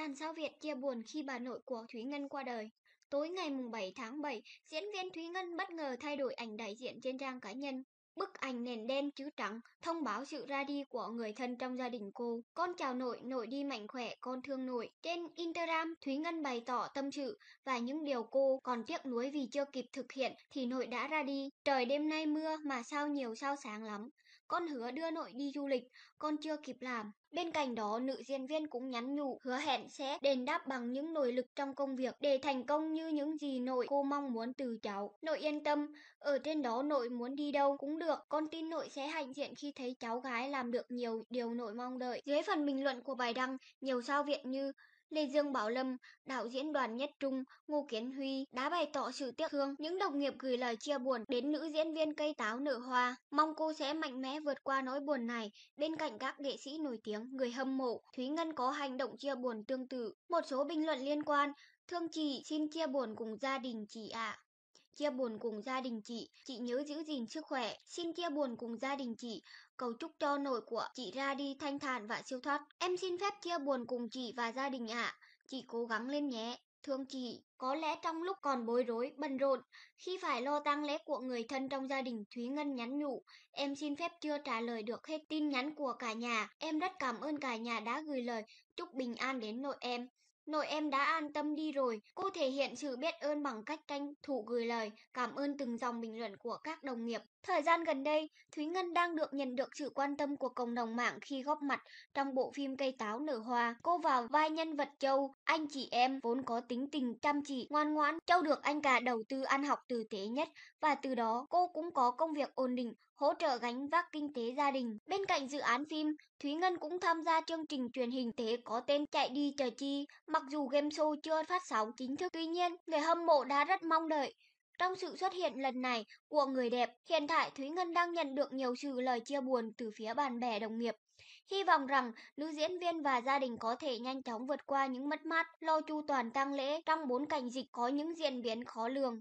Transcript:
Giàn sao Việt chia buồn khi bà nội của Thúy Ngân qua đời. Tối ngày 7 tháng 7, diễn viên Thúy Ngân bất ngờ thay đổi ảnh đại diện trên trang cá nhân. Bức ảnh nền đen chữ trắng thông báo sự ra đi của người thân trong gia đình cô. Con chào nội, nội đi mạnh khỏe, con thương nội. Trên Instagram, Thúy Ngân bày tỏ tâm sự và những điều cô còn tiếc nuối vì chưa kịp thực hiện thì nội đã ra đi. Trời đêm nay mưa mà sao nhiều sao sáng lắm. Con hứa đưa nội đi du lịch, con chưa kịp làm. Bên cạnh đó, nữ diễn viên cũng nhắn nhủ, hứa hẹn sẽ đền đáp bằng những nỗ lực trong công việc để thành công như những gì nội cô mong muốn từ cháu. Nội yên tâm, ở trên đó nội muốn đi đâu cũng được, con tin nội sẽ hạnh diện khi thấy cháu gái làm được nhiều điều nội mong đợi. Dưới phần bình luận của bài đăng, nhiều sao viện như Lê Dương Bảo Lâm, đạo diễn đoàn Nhất Trung, Ngô Kiến Huy đã bày tỏ sự tiếc thương những đồng nghiệp gửi lời chia buồn đến nữ diễn viên cây táo nở hoa. Mong cô sẽ mạnh mẽ vượt qua nỗi buồn này. Bên cạnh các nghệ sĩ nổi tiếng, người hâm mộ, Thúy Ngân có hành động chia buồn tương tự. Một số bình luận liên quan, thương chị xin chia buồn cùng gia đình chị ạ. À chia buồn cùng gia đình chị. Chị nhớ giữ gìn sức khỏe, xin chia buồn cùng gia đình chị. Cầu chúc cho nội của chị ra đi thanh thản và siêu thoát. Em xin phép chia buồn cùng chị và gia đình ạ. À. Chị cố gắng lên nhé. Thương chị, có lẽ trong lúc còn bối rối, bận rộn, khi phải lo tang lễ của người thân trong gia đình, Thúy Ngân nhắn nhủ, em xin phép chưa trả lời được hết tin nhắn của cả nhà, em rất cảm ơn cả nhà đã gửi lời chúc bình an đến nội em. Nội em đã an tâm đi rồi, cô thể hiện sự biết ơn bằng cách tranh thủ gửi lời, cảm ơn từng dòng bình luận của các đồng nghiệp. Thời gian gần đây, Thúy Ngân đang được nhận được sự quan tâm của cộng đồng mạng khi góp mặt trong bộ phim Cây táo nở hoa. Cô vào vai nhân vật Châu, anh chị em vốn có tính tình chăm chỉ, ngoan ngoãn. Châu được anh cả đầu tư ăn học tử tế nhất và từ đó cô cũng có công việc ổn định, hỗ trợ gánh vác kinh tế gia đình. Bên cạnh dự án phim, Thúy Ngân cũng tham gia chương trình truyền hình tế có tên Chạy đi chờ chi Mặc dù game show chưa phát sóng chính thức, tuy nhiên người hâm mộ đã rất mong đợi. Trong sự xuất hiện lần này của người đẹp, hiện tại Thúy Ngân đang nhận được nhiều sự lời chia buồn từ phía bạn bè đồng nghiệp. Hy vọng rằng nữ diễn viên và gia đình có thể nhanh chóng vượt qua những mất mát, lo chu toàn tang lễ trong bốn cảnh dịch có những diễn biến khó lường.